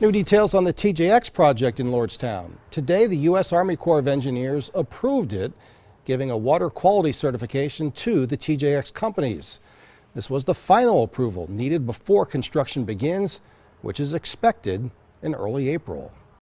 New details on the TJX project in Lordstown. Today, the U.S. Army Corps of Engineers approved it, giving a water quality certification to the TJX companies. This was the final approval needed before construction begins, which is expected in early April.